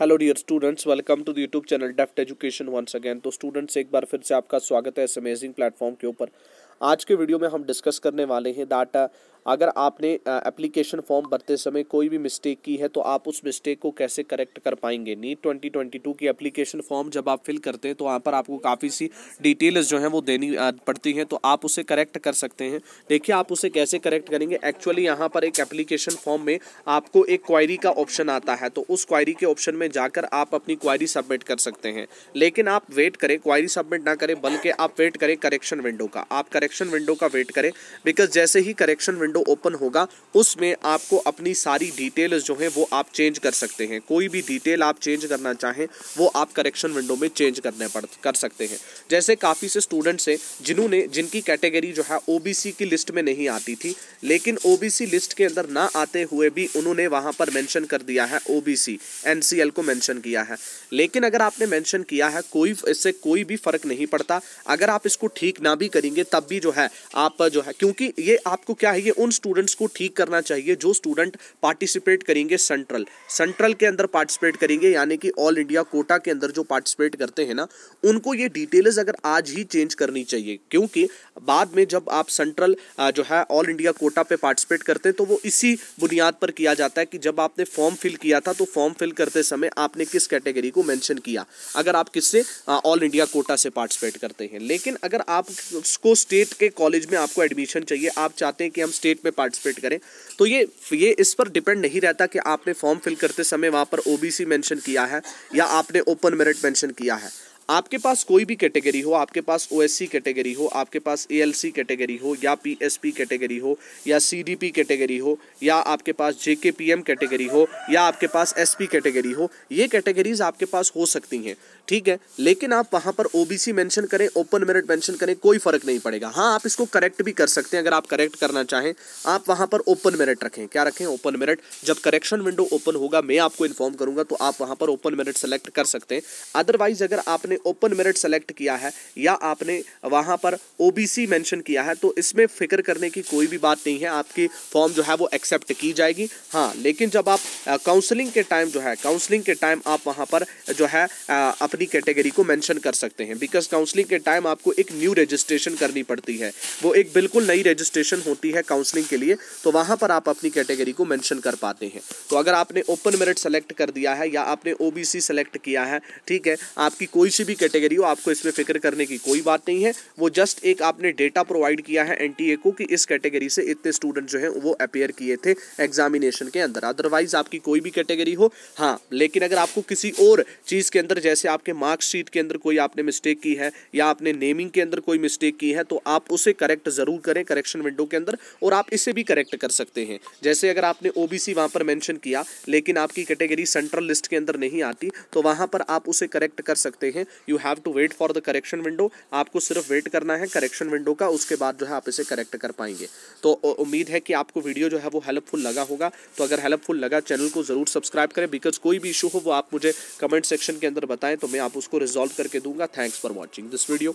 hello dear students welcome to the YouTube channel deft education once again तो students एक बार फिर से आपका स्वागत है इस अमेजिंग प्लेटफॉर्म के ऊपर आज के वीडियो में हम डिस्कस करने वाले हैं डाटा अगर आपने एप्लीकेशन फॉर्म भरते समय कोई भी मिस्टेक की है तो आप उस मिस्टेक को कैसे करेक्ट कर पाएंगे नीट ट्वेंटी ट्वेंटी टू की एप्लीकेशन फॉर्म जब आप फिल करते हैं तो वहाँ पर आपको काफ़ी सी डिटेल्स जो हैं वो देनी पड़ती हैं तो आप उसे करेक्ट कर सकते हैं देखिए आप उसे कैसे करेक्ट करेंगे एक्चुअली यहाँ पर एक एप्लीकेशन फॉर्म में आपको एक क्वायरी का ऑप्शन आता है तो उस क्वायरी के ऑप्शन में जाकर आप अपनी क्वायरी सबमिट कर सकते हैं लेकिन आप वेट करें क्वायरी सबमिट ना करें बल्कि आप वेट करें करेक्शन विंडो का आप करेक्शन विंडो का वेट करें बिकॉज जैसे ही करेक्शन विंडो विंडो ओपन होगा उसमें आपको अपनी सारी डिटेल्स जो है वो आप चेंज कर सकते हैं कोई भी डिटेल आप चेंज करना चाहें वो आप करेक्शन विंडो में चेंज करने पड़ कर सकते हैं जैसे काफ़ी से स्टूडेंट्स हैं जिन्होंने जिनकी कैटेगरी जो है ओ की लिस्ट में नहीं आती थी लेकिन ओ लिस्ट के अंदर ना आते हुए भी उन्होंने वहाँ पर मैंशन कर दिया है ओ बी सी को मैंशन किया है लेकिन अगर आपने मैंशन किया है कोई इससे कोई भी फ़र्क नहीं पड़ता अगर आप इसको ठीक ना भी करेंगे तब भी जो है आप जो है क्योंकि ये आपको क्या है ये उन स्टूडेंट्स को ठीक करना चाहिए जो स्टूडेंट पार्टिसिपेट करेंगे सेंट्रल सेंट्रल के अंदर पार्टिसिपेट करेंगे यानी कि ऑल इंडिया कोटा के अंदर जो पार्टिसिपेट करते हैं ना उनको ये डिटेल्स अगर आज ही चेंज करनी चाहिए क्योंकि बाद में जब आप सेंट्रल जो है ऑल इंडिया कोटा पे पार्टिसिपेट करते हैं तो वो इसी बुनियाद पर किया जाता है कि जब आपने फॉर्म फिल किया था तो फॉर्म फिल करते समय आपने किस कैटेगरी को मैंशन किया अगर आप किससे ऑल इंडिया कोटा से पार्टिसिपेट करते हैं लेकिन अगर आप उसको स्टेट के कॉलेज में आपको एडमिशन चाहिए आप चाहते हैं कि हम स्टेट डेट पे पार्टिसिपेट करें तो ये ये इस पर डिपेंड नहीं रहता कि आपने फॉर्म फिल करते समय वहाँ पर ओबीसी मेंशन किया है या आपने ओपन मेरिट मेंशन किया है आपके पास कोई भी कैटेगरी हो आपके पास ओ कैटेगरी हो आपके पास ए कैटेगरी हो या पी कैटेगरी हो या सी कैटेगरी हो या आपके पास जे कैटेगरी हो या आपके पास एस कैटेगरी हो ये कैटेगरीज आपके पास हो सकती हैं ठीक है लेकिन आप वहाँ पर ओ बी मैंशन करें ओपन मेरिट मैंशन करें कोई फ़र्क नहीं पड़ेगा हाँ आप इसको करेक्ट भी कर सकते हैं अगर आप करेक्ट करना चाहें आप वहाँ पर ओपन मेरिट रखें क्या रखें ओपन मेरिट जब करेक्शन विंडो ओपन होगा मैं आपको इन्फॉर्म करूँगा तो आप वहाँ पर ओपन मेरिट सेलेक्ट कर सकते हैं अदरवाइज अगर आपने आपने ओपन मेरिट सेलेक्ट किया है या आपने वहाँ पर ओबीसी मेंशन किया है तो इसमें फिक्र करने की कोई भी बात नहीं है आपकी फॉर्म जो है वो एक्सेप्ट की जाएगी हाँ लेकिन जब आप काउंसलिंग के टाइम जो है काउंसलिंग के टाइम आप वहाँ पर जो है आ, अपनी कैटेगरी को मैंशन कर सकते हैं बिकॉज काउंसलिंग के टाइम आपको एक न्यू रजिस्ट्रेशन करनी पड़ती है वो एक बिल्कुल नई रजिस्ट्रेशन होती है काउंसलिंग के लिए तो वहाँ पर आप अपनी कैटेगरी को मैंशन कर पाते हैं तो अगर आपने ओपन मेरिट सेलेक्ट कर दिया है या आपने ओबीसी सेलेक्ट किया है ठीक है आपकी कोई सी किसी भी कैटेगरी हो आपको इसमें फिक्र करने की कोई बात नहीं है वो जस्ट एक आपने डेटा प्रोवाइड किया है एनटीए को कि इस कैटेगरी से इतने स्टूडेंट जो है वो अपेयर किए थे एग्जामिनेशन के अंदर अदरवाइज आपकी कोई भी कैटेगरी हो हाँ लेकिन अगर आपको किसी और चीज़ के अंदर जैसे आपके मार्क्सशीट के अंदर कोई आपने मिस्टेक की है या आपने नेमिंग के अंदर कोई मिस्टेक की है तो आप उसे करेक्ट ज़रूर करें करेक्शन विंडो के अंदर और आप इसे भी करेक्ट कर सकते हैं जैसे अगर आपने ओ बी सी वहाँ पर मैंशन किया लेकिन आपकी कैटेगरी सेंट्रल लिस्ट के अंदर नहीं आती तो वहाँ पर आप उसे करेक्ट कर सकते हैं you have to wait for the correction window आपको सिर्फ वेट करना है करेक्शन विंडो का उसके बाद जो है आप इसे करेक्ट कर पाएंगे तो उम्मीद है कि आपको वीडियो जो है वो हेल्पफुल लगा होगा तो अगर हेल्पफुल लगा चैनल को ज़रूर सब्सक्राइब करें बिकॉज कोई भी इशू हो वो आप मुझे कमेंट सेक्शन के अंदर बताएं तो मैं आप उसको रिजॉल्व करके दूंगा thanks for watching this video